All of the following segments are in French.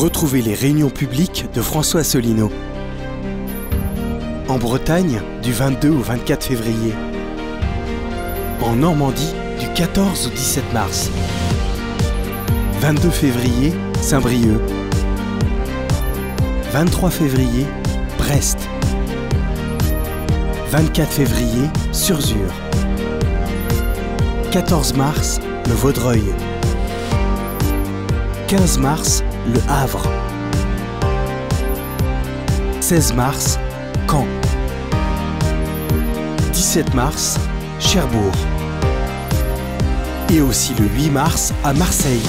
Retrouvez les réunions publiques de François Solino. En Bretagne, du 22 au 24 février. En Normandie, du 14 au 17 mars. 22 février, Saint-Brieuc. 23 février, Brest. 24 février, Surzur. 14 mars, le Vaudreuil. 15 mars, le Havre. 16 mars, Caen. 17 mars, Cherbourg. Et aussi le 8 mars à Marseille.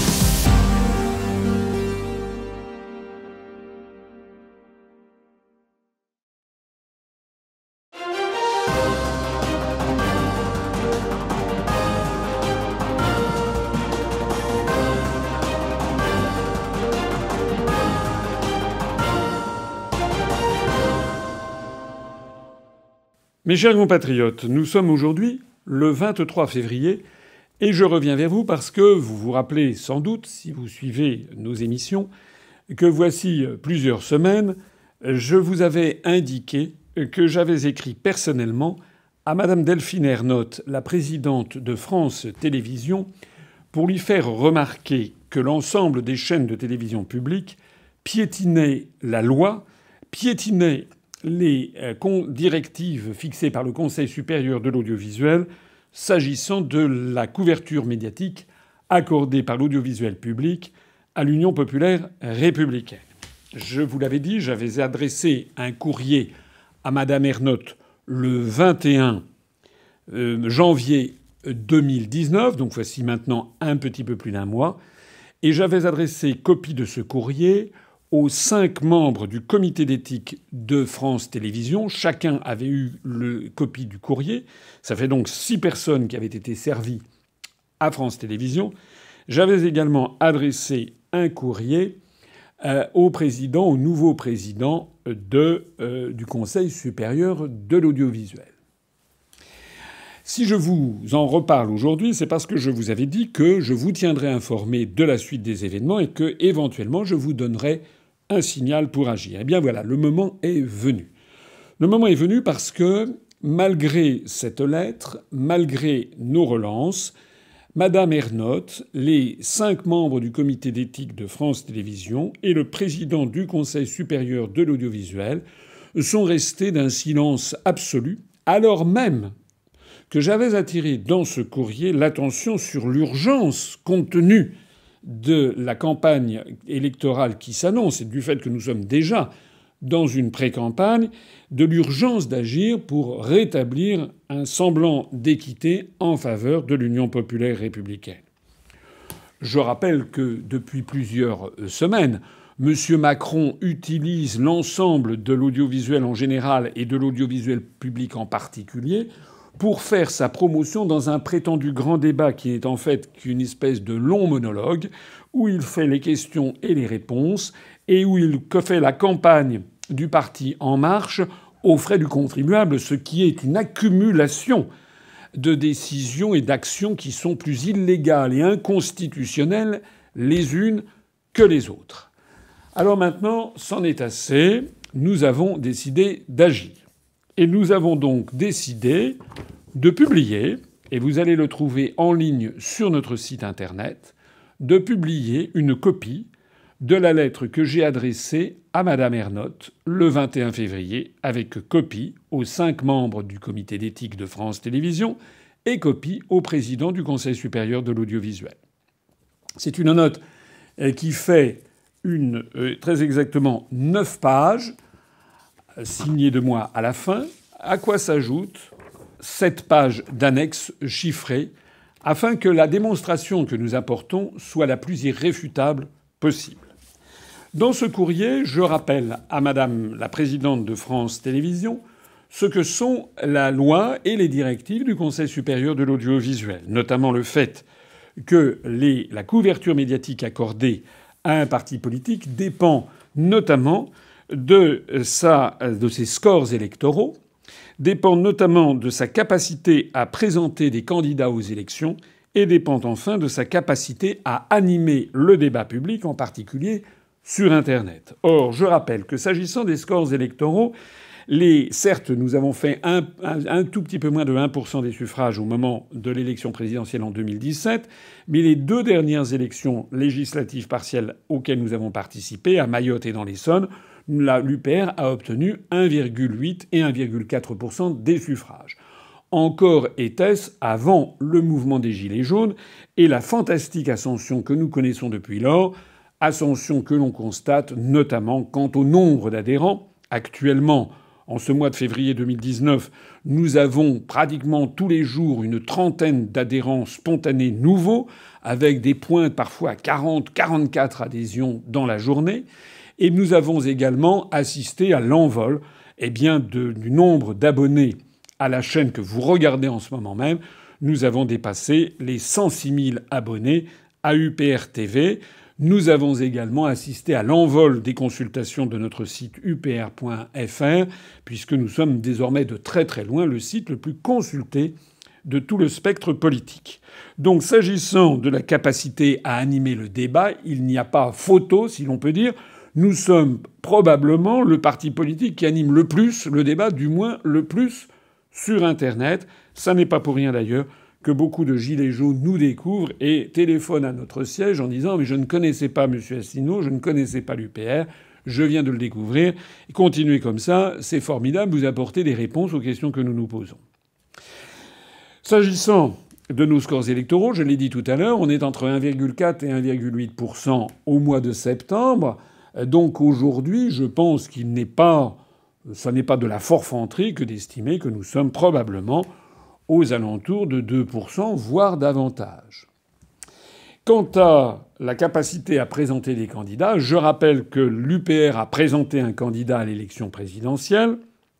Mes chers compatriotes, nous sommes aujourd'hui le 23 février et je reviens vers vous parce que vous vous rappelez sans doute, si vous suivez nos émissions, que voici plusieurs semaines, je vous avais indiqué que j'avais écrit personnellement à Madame Delphine Ernotte, la présidente de France Télévisions, pour lui faire remarquer que l'ensemble des chaînes de télévision publique piétinaient la loi, piétinaient les euh, directives fixées par le Conseil supérieur de l'audiovisuel s'agissant de la couverture médiatique accordée par l'audiovisuel public à l'Union populaire républicaine. Je vous l'avais dit, j'avais adressé un courrier à Madame Ernotte le 21 euh, janvier 2019, donc voici maintenant un petit peu plus d'un mois, et j'avais adressé copie de ce courrier aux cinq membres du comité d'éthique de France Télévisions. Chacun avait eu le copie du courrier. Ça fait donc six personnes qui avaient été servies à France Télévisions. J'avais également adressé un courrier euh, au président, au nouveau président de, euh, du Conseil supérieur de l'audiovisuel. Si je vous en reparle aujourd'hui, c'est parce que je vous avais dit que je vous tiendrai informé de la suite des événements et que éventuellement je vous donnerai un signal pour agir. Eh bien voilà, le moment est venu. Le moment est venu parce que, malgré cette lettre, malgré nos relances, Madame Ernotte, les cinq membres du comité d'éthique de France Télévisions et le président du Conseil supérieur de l'audiovisuel sont restés d'un silence absolu, alors même que j'avais attiré dans ce courrier l'attention sur l'urgence, contenue de la campagne électorale qui s'annonce et du fait que nous sommes déjà dans une pré-campagne, de l'urgence d'agir pour rétablir un semblant d'équité en faveur de l'Union populaire républicaine. Je rappelle que depuis plusieurs euh, semaines, M. Macron utilise l'ensemble de l'audiovisuel en général et de l'audiovisuel public en particulier pour faire sa promotion dans un prétendu grand débat qui n'est en fait qu'une espèce de long monologue où il fait les questions et les réponses et où il fait la campagne du parti En Marche aux frais du contribuable, ce qui est une accumulation de décisions et d'actions qui sont plus illégales et inconstitutionnelles les unes que les autres. Alors maintenant, c'en est assez. Nous avons décidé d'agir. Et nous avons donc décidé de publier, et vous allez le trouver en ligne sur notre site internet, de publier une copie de la lettre que j'ai adressée à Madame Ernotte le 21 février, avec copie aux cinq membres du comité d'éthique de France Télévisions et copie au président du Conseil supérieur de l'audiovisuel. C'est une note euh, qui fait une, euh, très exactement 9 pages signé de moi à la fin, à quoi s'ajoute cette pages d'annexe chiffrées afin que la démonstration que nous apportons soit la plus irréfutable possible. Dans ce courrier, je rappelle à Madame la Présidente de France Télévisions ce que sont la loi et les directives du Conseil supérieur de l'audiovisuel, notamment le fait que la couverture médiatique accordée à un parti politique dépend notamment de, ses scores électoraux dépend notamment de sa capacité à présenter des candidats aux élections et dépend enfin de sa capacité à animer le débat public, en particulier sur Internet. Or, je rappelle que s'agissant des scores électoraux, certes, nous avons fait un... un, tout petit peu moins de 1% des suffrages au moment de l'élection présidentielle en 2017, mais les deux dernières élections législatives partielles auxquelles nous avons participé, à Mayotte et dans l'Essonne, l'UPR a obtenu 1,8 et 1,4 des suffrages. Encore était-ce avant le mouvement des Gilets jaunes et la fantastique ascension que nous connaissons depuis lors, ascension que l'on constate notamment quant au nombre d'adhérents. Actuellement, en ce mois de février 2019, nous avons pratiquement tous les jours une trentaine d'adhérents spontanés nouveaux, avec des points parfois à 40, 44 adhésions dans la journée. Et nous avons également assisté à l'envol eh bien, du nombre d'abonnés à la chaîne que vous regardez en ce moment même. Nous avons dépassé les 106 000 abonnés à UPR TV. Nous avons également assisté à l'envol des consultations de notre site upr.fr, puisque nous sommes désormais de très très loin le site le plus consulté de tout le spectre politique. Donc s'agissant de la capacité à animer le débat, il n'y a pas photo, si l'on peut dire nous sommes probablement le parti politique qui anime le plus le débat, du moins le plus sur Internet. Ça n'est pas pour rien d'ailleurs que beaucoup de gilets jaunes nous découvrent et téléphonent à notre siège en disant Mais je ne connaissais pas M. Asselineau, je ne connaissais pas l'UPR, je viens de le découvrir. Continuez comme ça, c'est formidable, vous apportez des réponses aux questions que nous nous posons. S'agissant de nos scores électoraux, je l'ai dit tout à l'heure, on est entre 1,4 et 1,8 au mois de septembre. Donc aujourd'hui, je pense qu'il n'est pas, ça n'est pas de la forfanterie que d'estimer que nous sommes probablement aux alentours de 2%, voire davantage. Quant à la capacité à présenter des candidats, je rappelle que l'UPR a présenté un candidat à l'élection présidentielle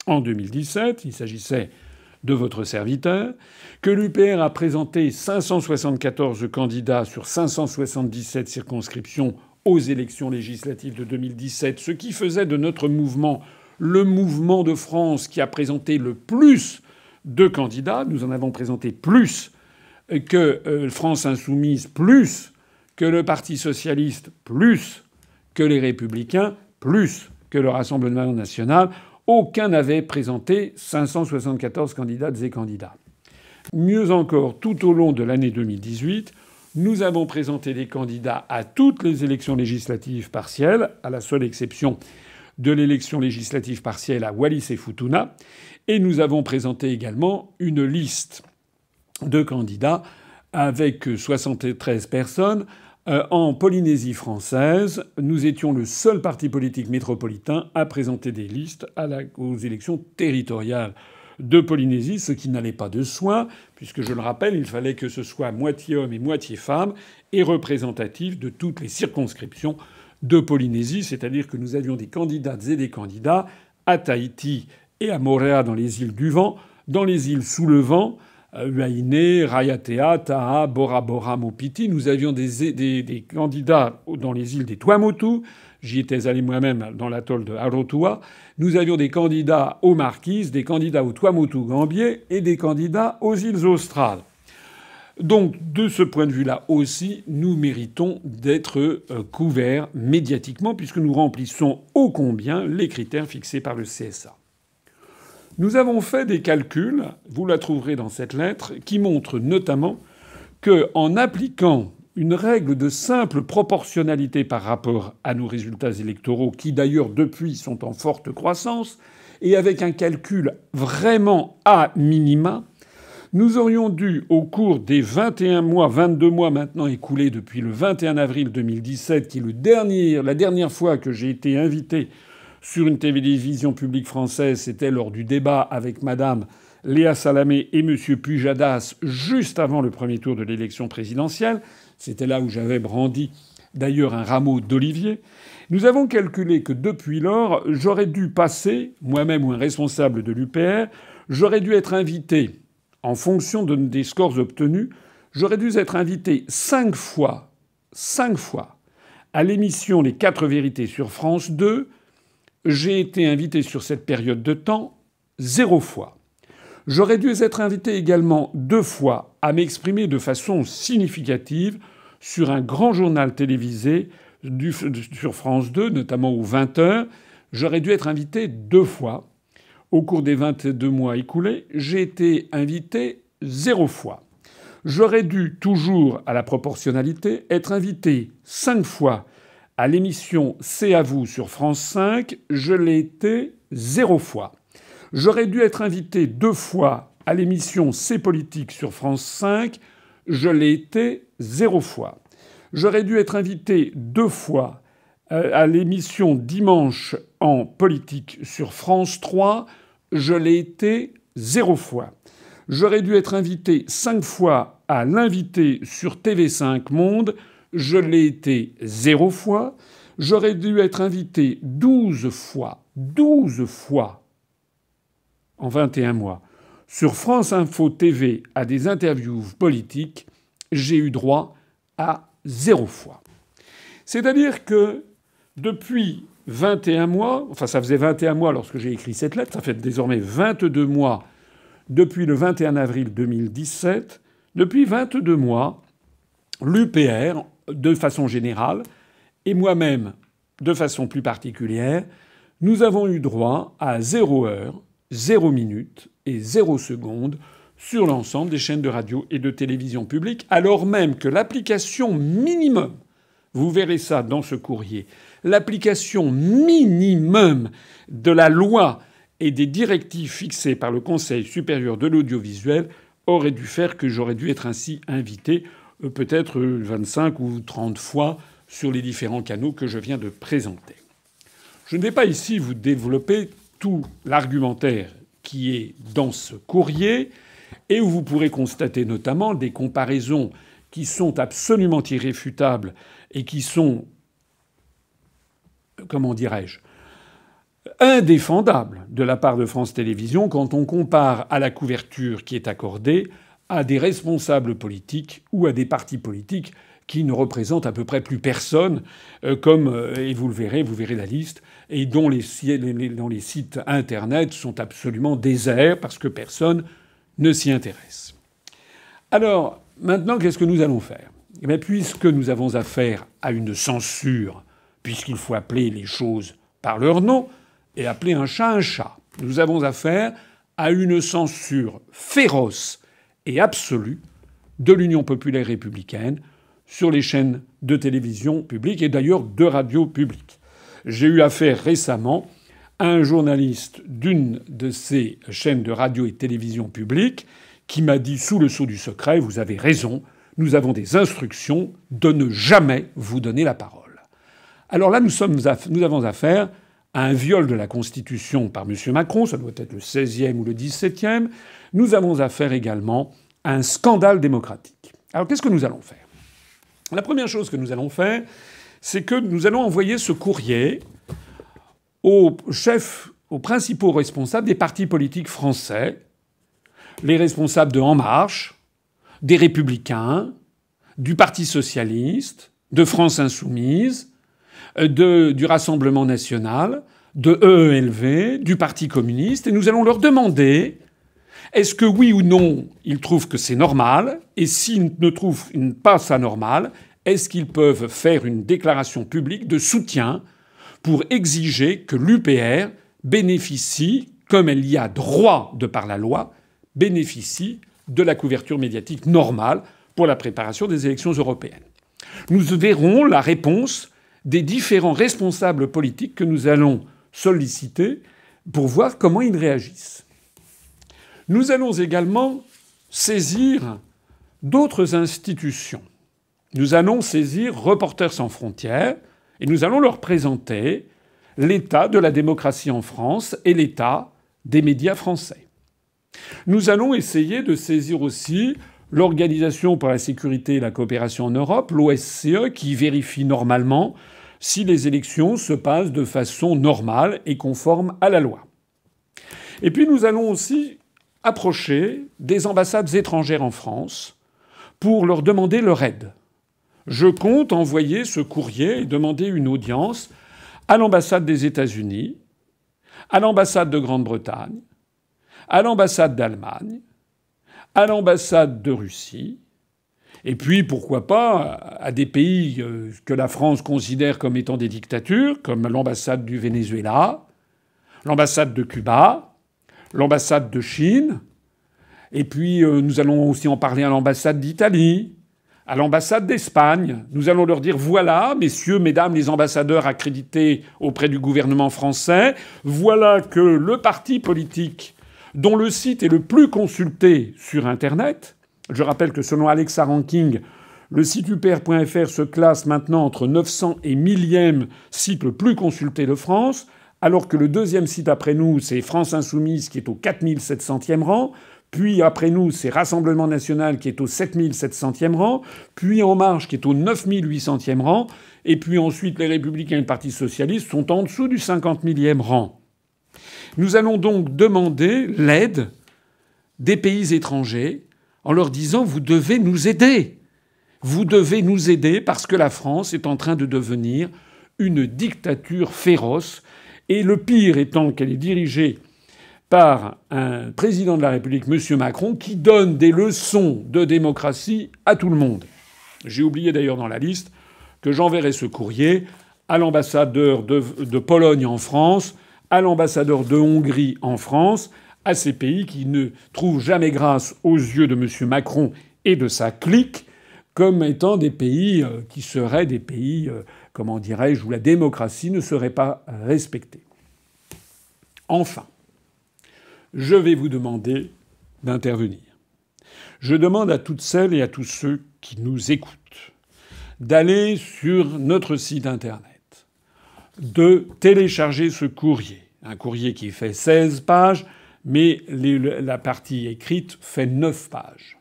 en 2017, il s'agissait de votre serviteur, que l'UPR a présenté 574 candidats sur 577 circonscriptions aux élections législatives de 2017, ce qui faisait de notre mouvement le mouvement de France qui a présenté le plus de candidats. Nous en avons présenté plus que euh, France Insoumise, plus que le Parti Socialiste, plus que les Républicains, plus que le Rassemblement national. Aucun n'avait présenté 574 candidates et candidats. Mieux encore, tout au long de l'année 2018, nous avons présenté des candidats à toutes les élections législatives partielles, à la seule exception de l'élection législative partielle à Wallis et Futuna. Et nous avons présenté également une liste de candidats avec 73 personnes. Euh, en Polynésie française, nous étions le seul parti politique métropolitain à présenter des listes aux élections territoriales de Polynésie, ce qui n'allait pas de soin, puisque je le rappelle, il fallait que ce soit moitié homme et moitié femme, et représentatif de toutes les circonscriptions de Polynésie, c'est-à-dire que nous avions des candidates et des candidats à Tahiti et à Moréa dans les îles du vent, dans les îles sous le vent, euh, Huaïné, Rayatea, Taha, Bora Bora, Mopiti. Nous avions des, des, candidats dans les îles des Tuamotu, J'y étais allé moi-même dans l'atoll de Harotua. Nous avions des candidats aux Marquises, des candidats aux Tuamotu-Gambier et des candidats aux îles australes. Donc, de ce point de vue-là aussi, nous méritons d'être euh, couverts médiatiquement puisque nous remplissons ô combien les critères fixés par le CSA. Nous avons fait des calculs, vous la trouverez dans cette lettre, qui montrent notamment qu'en appliquant une règle de simple proportionnalité par rapport à nos résultats électoraux, qui d'ailleurs depuis sont en forte croissance, et avec un calcul vraiment à minima, nous aurions dû, au cours des 21 mois, 22 mois maintenant écoulés depuis le 21 avril 2017, qui est le dernier, la dernière fois que j'ai été invité sur une télévision publique française, c'était lors du débat avec Madame Léa Salamé et M. Pujadas, juste avant le premier tour de l'élection présidentielle. C'était là où j'avais brandi d'ailleurs un rameau d'olivier. Nous avons calculé que depuis lors, j'aurais dû passer, moi-même ou un responsable de l'UPR, j'aurais dû être invité, en fonction des scores obtenus, j'aurais dû être invité cinq fois, cinq fois, à l'émission Les Quatre vérités sur France 2. J'ai été invité sur cette période de temps zéro fois. J'aurais dû être invité également deux fois à m'exprimer de façon significative sur un grand journal télévisé du, sur France 2, notamment aux 20 heures. J'aurais dû être invité deux fois. Au cours des 22 mois écoulés, j'ai été invité zéro fois. J'aurais dû, toujours à la proportionnalité, être invité cinq fois à l'émission C'est à vous sur France 5. Je l'ai été zéro fois. J'aurais dû être invité deux fois à l'émission C'est politique sur France 5, je l'ai été zéro fois. J'aurais dû être invité deux fois euh, à l'émission Dimanche en politique sur France 3, je l'ai été zéro fois. J'aurais dû être invité cinq fois à l'invité sur TV5 Monde, je l'ai été zéro fois. J'aurais dû être invité douze fois, douze fois en 21 mois sur France Info TV à des interviews politiques, j'ai eu droit à zéro fois. C'est-à-dire que depuis 21 mois, enfin ça faisait 21 mois lorsque j'ai écrit cette lettre, ça fait désormais 22 mois depuis le 21 avril 2017, depuis 22 mois, l'UPR, de façon générale, et moi-même, de façon plus particulière, nous avons eu droit à zéro heure 0 minutes et 0 secondes sur l'ensemble des chaînes de radio et de télévision publique alors même que l'application minimum, vous verrez ça dans ce courrier, l'application minimum de la loi et des directives fixées par le Conseil supérieur de l'audiovisuel aurait dû faire que j'aurais dû être ainsi invité euh, peut-être 25 euh, ou 30 fois sur les différents canaux que je viens de présenter. Je ne vais pas ici vous développer tout l'argumentaire qui est dans ce courrier et où vous pourrez constater notamment des comparaisons qui sont absolument irréfutables et qui sont, comment dirais-je, indéfendables de la part de France Télévisions quand on compare à la couverture qui est accordée à des responsables politiques ou à des partis politiques qui ne représentent à peu près plus personne, euh, comme, euh, et vous le verrez, vous verrez la liste, et dont les, sites Internet sont absolument déserts parce que personne ne s'y intéresse. Alors, maintenant, qu'est-ce que nous allons faire Eh bien, puisque nous avons affaire à une censure, puisqu'il faut appeler les choses par leur nom, et appeler un chat un chat, nous avons affaire à une censure féroce et absolue de l'Union populaire républicaine sur les chaînes de télévision publique et d'ailleurs de radio publique. J'ai eu affaire récemment à un journaliste d'une de ces chaînes de radio et télévision publiques qui m'a dit sous le sceau du secret, vous avez raison, nous avons des instructions de ne jamais vous donner la parole. Alors là, nous, nous avons affaire à un viol de la Constitution par M. Macron, ça doit être le 16e ou le 17e. Nous avons affaire également à un scandale démocratique. Alors qu'est-ce que nous allons faire La première chose que nous allons faire, c'est que nous allons envoyer ce courrier aux chefs, aux principaux responsables des partis politiques français, les responsables de En Marche, des Républicains, du Parti Socialiste, de France Insoumise, euh, de, du Rassemblement National, de EELV, du Parti Communiste, et nous allons leur demander est-ce que oui ou non ils trouvent que c'est normal, et s'ils ne trouvent pas ça normal, est-ce qu'ils peuvent faire une déclaration publique de soutien pour exiger que l'UPR bénéficie, comme elle y a droit de par la loi, bénéficie de la couverture médiatique normale pour la préparation des élections européennes Nous verrons la réponse des différents responsables politiques que nous allons solliciter pour voir comment ils réagissent. Nous allons également saisir d'autres institutions. Nous allons saisir Reporters sans frontières et nous allons leur présenter l'état de la démocratie en France et l'état des médias français. Nous allons essayer de saisir aussi l'Organisation pour la sécurité et la coopération en Europe, l'OSCE, qui vérifie normalement si les élections se passent de façon normale et conforme à la loi. Et puis nous allons aussi approcher des ambassades étrangères en France pour leur demander leur aide je compte envoyer ce courrier et demander une audience à l'ambassade des États-Unis, à l'ambassade de Grande-Bretagne, à l'ambassade d'Allemagne, à l'ambassade de Russie, et puis pourquoi pas à des pays euh, que la France considère comme étant des dictatures, comme l'ambassade du Venezuela, l'ambassade de Cuba, l'ambassade de Chine, et puis euh, nous allons aussi en parler à l'ambassade d'Italie, à l'ambassade d'Espagne. Nous allons leur dire voilà, messieurs, mesdames les ambassadeurs accrédités auprès du gouvernement français, voilà que le parti politique dont le site est le plus consulté sur Internet, je rappelle que selon Alexa Ranking, le site uper.fr se classe maintenant entre 900 et 1000e site le plus consulté de France, alors que le deuxième site après nous, c'est France Insoumise qui est au 4700e rang. Puis après nous, c'est Rassemblement national qui est au 7700e rang, puis En Marche qui est au 9800e rang, et puis ensuite les Républicains et le Parti socialiste sont en dessous du 50 000e rang. Nous allons donc demander l'aide des pays étrangers en leur disant vous devez nous aider. Vous devez nous aider parce que la France est en train de devenir une dictature féroce. Et le pire étant qu'elle est dirigée par un président de la République, M. Macron, qui donne des leçons de démocratie à tout le monde. J'ai oublié d'ailleurs dans la liste que j'enverrai ce courrier à l'ambassadeur de, de, Pologne en France, à l'ambassadeur de Hongrie en France, à ces pays qui ne trouvent jamais grâce aux yeux de M. Macron et de sa clique comme étant des pays euh, qui seraient des pays, euh, comment dirais-je, où la démocratie ne serait pas euh, respectée. Enfin, je vais vous demander d'intervenir. Je demande à toutes celles et à tous ceux qui nous écoutent d'aller sur notre site internet, de télécharger ce courrier, un courrier qui fait 16 pages, mais la partie écrite fait 9 pages.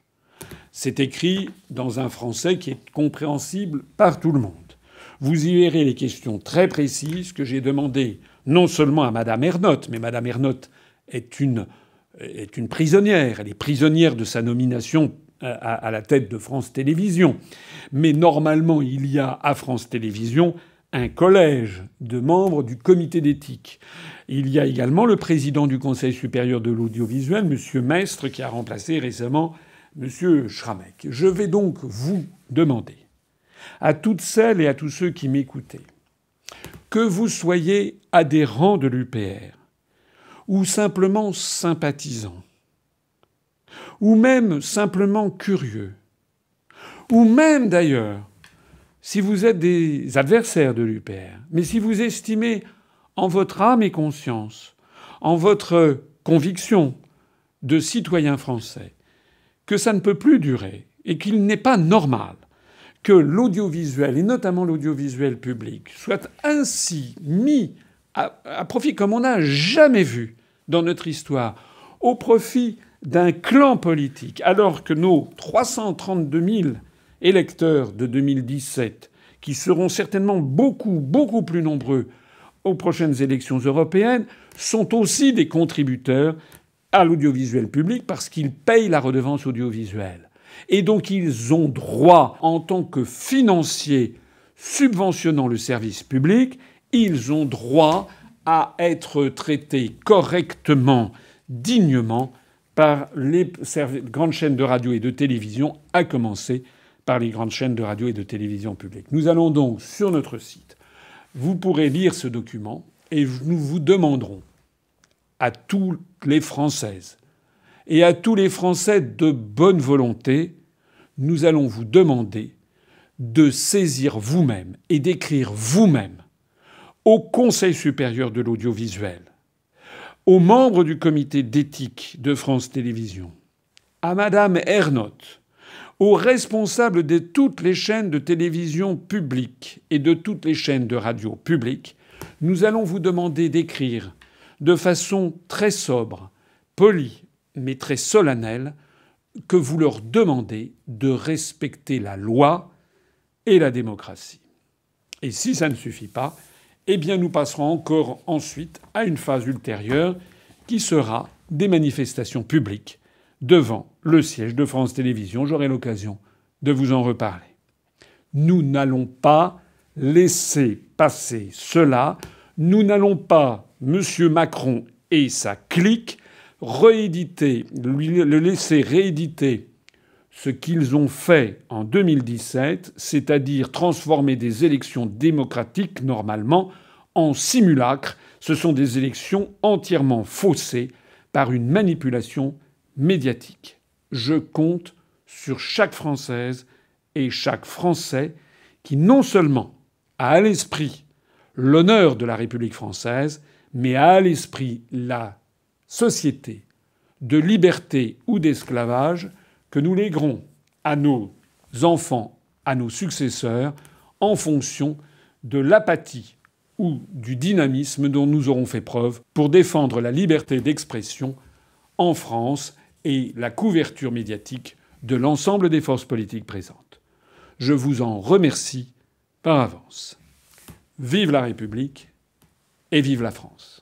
C'est écrit dans un français qui est compréhensible par tout le monde. Vous y verrez les questions très précises que j'ai demandées non seulement à Madame Ernotte, mais Madame Ernotte est une, est une prisonnière. Elle est prisonnière de sa nomination à, la tête de France Télévisions. Mais normalement, il y a à France Télévisions un collège de membres du comité d'éthique. Il y a également le président du Conseil supérieur de l'audiovisuel, M. Maestre qui a remplacé récemment M. Schramek. Je vais donc vous demander, à toutes celles et à tous ceux qui m'écoutaient que vous soyez adhérents de l'UPR, ou simplement sympathisant, ou même simplement curieux, ou même d'ailleurs, si vous êtes des adversaires de l'UPR, mais si vous estimez en votre âme et conscience, en votre conviction de citoyen français, que ça ne peut plus durer et qu'il n'est pas normal que l'audiovisuel, et notamment l'audiovisuel public, soit ainsi mis à, profit comme on n'a jamais vu dans notre histoire au profit d'un clan politique, alors que nos 332 000 électeurs de 2017, qui seront certainement beaucoup, beaucoup plus nombreux aux prochaines élections européennes, sont aussi des contributeurs à l'audiovisuel public parce qu'ils payent la redevance audiovisuelle. Et donc ils ont droit, en tant que financiers subventionnant le service public, ils ont droit à être traité correctement, dignement par les grandes chaînes de radio et de télévision, à commencer par les grandes chaînes de radio et de télévision publiques. Nous allons donc sur notre site. Vous pourrez lire ce document et nous vous demanderons à toutes les Françaises et à tous les Français de bonne volonté, nous allons vous demander de saisir vous-même et d'écrire vous-même au Conseil supérieur de l'audiovisuel, aux membres du comité d'éthique de France Télévisions, à Madame Ernotte, aux responsables de toutes les chaînes de télévision publiques et de toutes les chaînes de radio publiques, nous allons vous demander d'écrire de façon très sobre, polie, mais très solennelle, que vous leur demandez de respecter la loi et la démocratie. Et si ça ne suffit pas, eh bien nous passerons encore ensuite à une phase ultérieure qui sera des manifestations publiques devant le siège de France Télévisions. J'aurai l'occasion de vous en reparler. Nous n'allons pas laisser passer cela. Nous n'allons pas, M. Macron et sa clique, rééditer, le laisser rééditer ce qu'ils ont fait en 2017, c'est-à-dire transformer des élections démocratiques normalement en simulacres. Ce sont des élections entièrement faussées par une manipulation médiatique. Je compte sur chaque Française et chaque Français qui non seulement a à l'esprit l'honneur de la République française, mais a à l'esprit la société de liberté ou d'esclavage que nous léguerons à nos enfants, à nos successeurs, en fonction de l'apathie ou du dynamisme dont nous aurons fait preuve pour défendre la liberté d'expression en France et la couverture médiatique de l'ensemble des forces politiques présentes. Je vous en remercie par avance. Vive la République et vive la France.